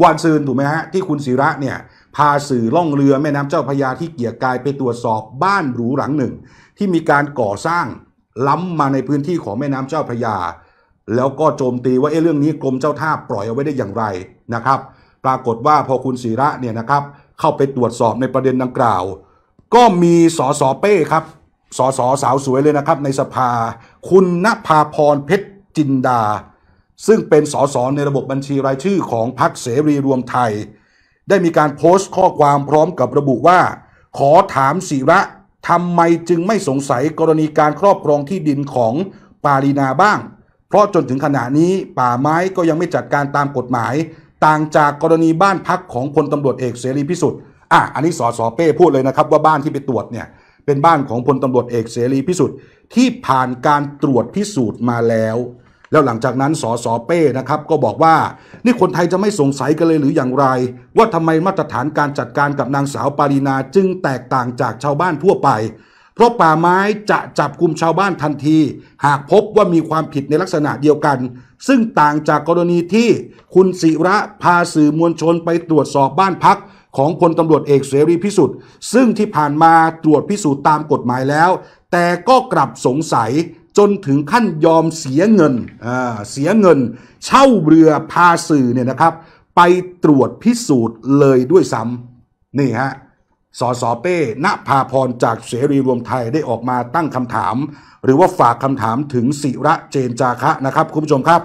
วานซืนถูกไหมฮะ ที่คุณศิระเนี่ยพาสื่อล่องเรือแม่น้ำเจ้าพยาที่เกียรกายไปตรวจสอบบ้านหรูหลังหนึ่ง ที่มีการก่อสร้างล้ำมาในพื้นที่ของแม่น้ำเจ้าพยา แล้วก็โจมตีว่าเอ้เรื่องนี้กรมเจ้าท่าปล่อยเอาไว้ได้อย่างไรนะครับ ปรากฏว่าพอคุณศิระเนี่ยนะครับเข้าไปตรวจสอบในประเด็นดังกล่าว ก็มีสอสอเป้ครับสอสอสาวสวยเลยนะครับ ในสภาคุณณภาพรเพชรจินดาซึ่งเป็นสสในระบบบัญชีรายชื่อของพรรคเสรีรวมไทย ได้มีการโพสต์ข้อความพร้อมกับระบุว่า ขอถามศิระทำไมจึงไม่สงสัยกรณีการครอบครองที่ดินของปารีนาบ้าง เพราะจนถึงขณะนี้ป่าไม้ก็ยังไม่จัดการตามกฎหมาย ต่างจากกรณีบ้านพักของพลตำรวจเอกเสรีพิสุทธิ์อ่ะอันนี้สสเป้พูดเลยนะครับว่าบ้านที่ไปตรวจเนี่ยเป็นบ้านของพลตำรวจเอกเสรีพิสุทธิ์ ที่ผ่านการตรวจพิสูจน์มาแล้วแล้วหลังจากนั้นสอสอเป้ นะครับ ก็บอกว่า นี่คนไทยจะไม่สงสัยกันเลยหรืออย่างไร ว่าทำไมมาตรฐานการจัดการกับนางสาวปารีนาจึงแตกต่างจากชาวบ้านทั่วไป เพราะป่าไม้จะจับกลุ่มชาวบ้านทันที หากพบว่ามีความผิดในลักษณะเดียวกัน ซึ่งต่างจากกรณีที่ คุณศิระพาสื่อมวลชนไปตรวจสอบบ้านพัก ของพลตำรวจเอกเสรีพิสุทธิ์ ซึ่งที่ผ่านมาตรวจพิสูจน์ตามกฎหมายแล้ว แต่ก็กลับสงสัยจนถึงขั้นยอมเสียเงินเสียเงิน เช่าเรือพาสื่อเนี่ยนะครับ ไปตรวจพิสูจน์เลยด้วยซ้ำนี่ฮะ สสเป้ณภาพร จากเสรีรวมไทยได้ออกมาตั้งคำถาม หรือว่าฝากคำถามถึงศิระเจนจาคะนะครับ คุณผู้ชมครับ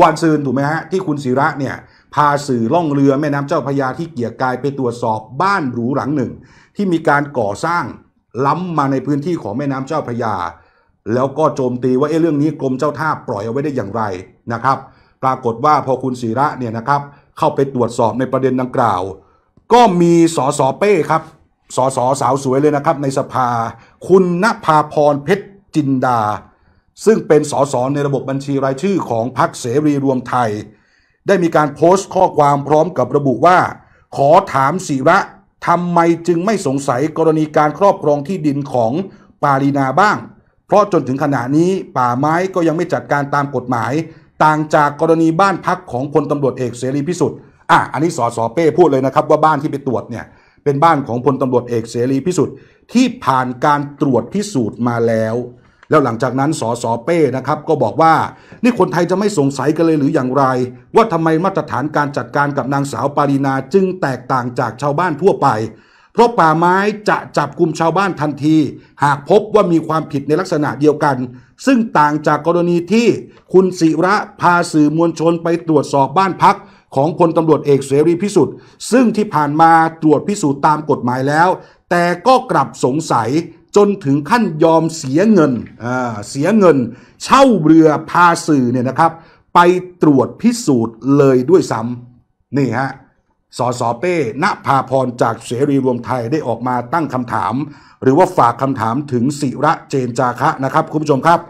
วันซืนถูกไหมฮะ ที่คุณศิระเนี่ยพาสื่อล่องเรือแม่น้ำเจ้าพระยาที่เกียรกายไปตรวจสอบบ้านหรูหลังหนึ่ง ที่มีการก่อสร้างล้ำมาในพื้นที่ของแม่น้ำเจ้าพระยา แล้วก็โจมตีว่าเอ้เรื่องนี้กรมเจ้าท่าปล่อยเอาไว้ได้อย่างไรนะครับ ปรากฏว่าพอคุณศิระเนี่ยนะครับเข้าไปตรวจสอบในประเด็นดังกล่าว ก็มีสอสอเป้ครับ สอสอสาวสวยเลยนะครับในสภาคุณณภาพรเพชรจินดา ซึ่งเป็นสอสอในระบบบัญชีรายชื่อของพรรคเสรีรวมไทย ได้มีการโพสต์ข้อความพร้อมกับระบุว่า ขอถามศิระทำไมจึงไม่สงสัยกรณีการครอบครองที่ดินของปารีนาบ้าง เพราะจนถึงขณะนี้ป่าไม้ก็ยังไม่จัดการตามกฎหมาย ต่างจากกรณีบ้านพักของพลตำรวจเอกเสรีพิสุทธิ์ อ่ะ อันนี้สอสอเป้พูดเลยนะครับว่าบ้านที่ไปตรวจเนี่ยเป็นบ้านของพลตำรวจเอกเสรีพิสุทธิ์ที่ผ่านการตรวจพิสูจน์มาแล้วแล้วหลังจากนั้นสอสอเป้ นะครับ ก็บอกว่า นี่คนไทยจะไม่สงสัยกันเลยหรืออย่างไร ว่าทำไมมาตรฐานการจัดการกับนางสาวปารีนาจึงแตกต่างจากชาวบ้านทั่วไป เพราะป่าไม้จะจับกลุ่มชาวบ้านทันที หากพบว่ามีความผิดในลักษณะเดียวกัน ซึ่งต่างจากกรณีที่ คุณศิระพาสื่อมวลชนไปตรวจสอบบ้านพัก ของพลตำรวจเอกเสรีพิสุทธิ์ซึ่งที่ผ่านมาตรวจพิสูจน์ตามกฎหมายแล้ว แต่ก็กลับสงสัยจนถึงขั้นยอมเสียเงินเสียเงิน เช่าเรือพาสื่อเนี่ยนะครับ ไปตรวจพิสูจน์เลยด้วยซ้ำนี่ฮะ สสเป้ณภาพรจากเสรีรวมไทยได้ออกมาตั้งคำถาม หรือว่าฝากคำถามถึงศิระเจนจาคะนะครับ คุณผู้ชมครับ